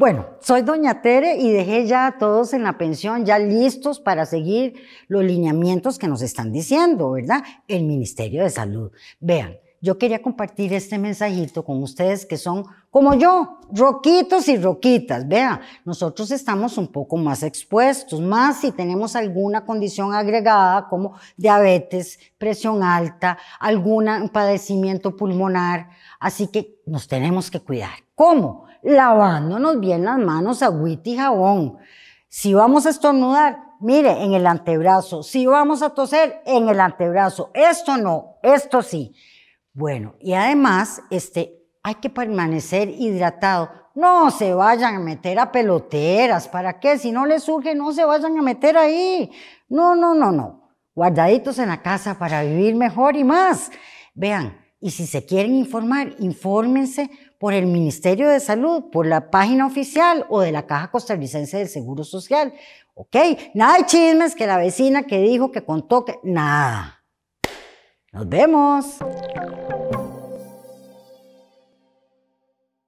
Bueno, soy doña Tere y dejé ya a todos en la pensión ya listos para seguir los lineamientos que nos están diciendo, ¿verdad? El Ministerio de Salud. Vean, yo quería compartir este mensajito con ustedes que son como yo, roquitos y roquitas. Vea, nosotros estamos un poco más expuestos, más si tenemos alguna condición agregada como diabetes, presión alta, algún padecimiento pulmonar. Así que nos tenemos que cuidar. ¿Cómo? Lavándonos bien las manos, agüita y jabón. Si vamos a estornudar, mire, en el antebrazo. Si vamos a toser, en el antebrazo. Esto no, esto sí. Bueno, y además, este, hay que permanecer hidratado. No se vayan a meter a peloteras, ¿para qué? Si no les surge, no se vayan a meter ahí. No, no, no, no. Guardaditos en la casa para vivir mejor y más. Vean, y si se quieren informar, infórmense por el Ministerio de Salud, por la página oficial o de la Caja Costarricense del Seguro Social. ¿Ok? Nada de chismes que la vecina que dijo que contó que... Nada. Nos vemos.